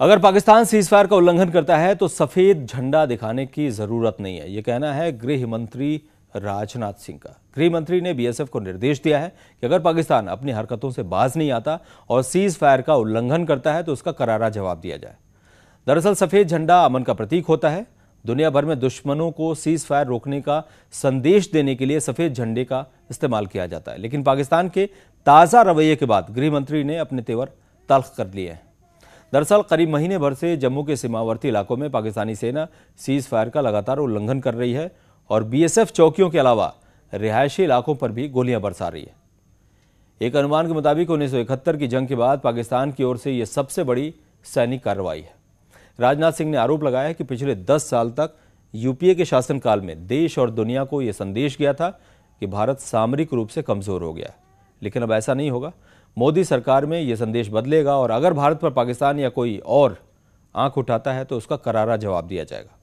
अगर पाकिस्तान सीजफायर का उल्लंघन करता है तो सफेद झंडा दिखाने की जरूरत नहीं है ये कहना है गृह मंत्री राजनाथ सिंह का गृह मंत्री ने बीएसएफ को निर्देश दिया है कि अगर पाकिस्तान अपनी हरकतों से बाज नहीं आता और सीज फायर का उल्लंघन करता है तो उसका करारा जवाब दिया जाए दरअसल सफेद झंडा अमन का प्रतीक होता है दुनिया भर में दुश्मनों को सीज फायर रोकने का संदेश देने के लिए सफेद झंडे का इस्तेमाल किया जाता है लेकिन पाकिस्तान के ताज़ा रवैये के बाद गृह मंत्री ने अपने तेवर तल्ख कर लिए हैं दरअसल करीब महीने भर से जम्मू के सीमावर्ती इलाकों में पाकिस्तानी सेना सीज फायर का लगातार उल्लंघन कर रही है और बीएसएफ चौकियों के अलावा रिहायशी इलाकों पर भी गोलियां बरसा रही है एक अनुमान के मुताबिक उन्नीस की जंग के बाद पाकिस्तान की ओर से यह सबसे बड़ी सैनिक कार्रवाई है राजनाथ सिंह ने आरोप लगाया कि पिछले 10 साल तक यूपीए के शासनकाल में देश और दुनिया को यह संदेश गया था कि भारत सामरिक रूप से कमज़ोर हो गया लेकिन अब ऐसा नहीं होगा मोदी सरकार में ये संदेश बदलेगा और अगर भारत पर पाकिस्तान या कोई और आंख उठाता है तो उसका करारा जवाब दिया जाएगा